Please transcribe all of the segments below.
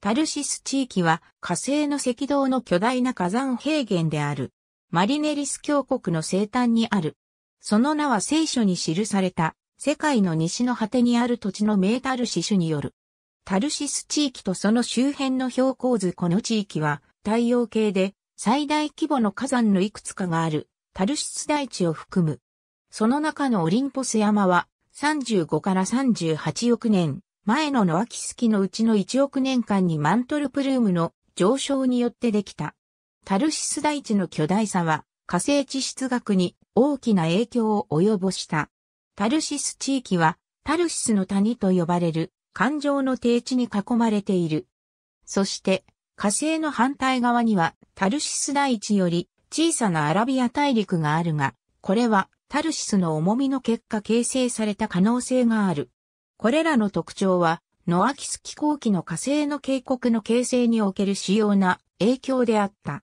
タルシス地域は火星の赤道の巨大な火山平原である。マリネリス峡谷の西端にある。その名は聖書に記された世界の西の果てにある土地の名タルシ種による。タルシス地域とその周辺の標高図この地域は太陽系で最大規模の火山のいくつかがあるタルシス大地を含む。その中のオリンポス山は35から38億年前のノアキス紀のうちの1億年間にマントルプルームの上昇によってできた。タルシス大地の巨大さは火星地質学に大きな影響を及ぼした。タルシス地域はタルシスの谷と呼ばれる環状の低地に囲まれている。そして火星の反対側にはタルシス大地より小さなアラビア大陸があるが、これはタルシスの重みの結果形成された可能性がある。これらの特徴は、ノアキス気候期の火星の渓谷の形成における主要な影響であった。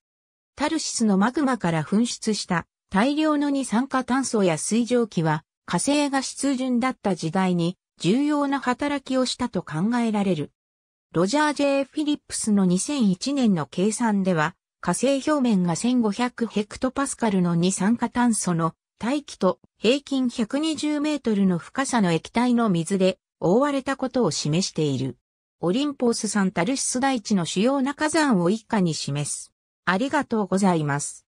タルシスのマグマから噴出した大量の二酸化炭素や水蒸気は火星が湿潤だった時代に重要な働きをしたと考えられる。ロジャー・ J・ フィリップスの2001年の計算では火星表面が1500ヘクトパスカルの二酸化炭素の大気と平均120メートルの深さの液体の水で覆われたことを示している。オリンポス山タルシス大地の主要な火山を一家に示す。ありがとうございます。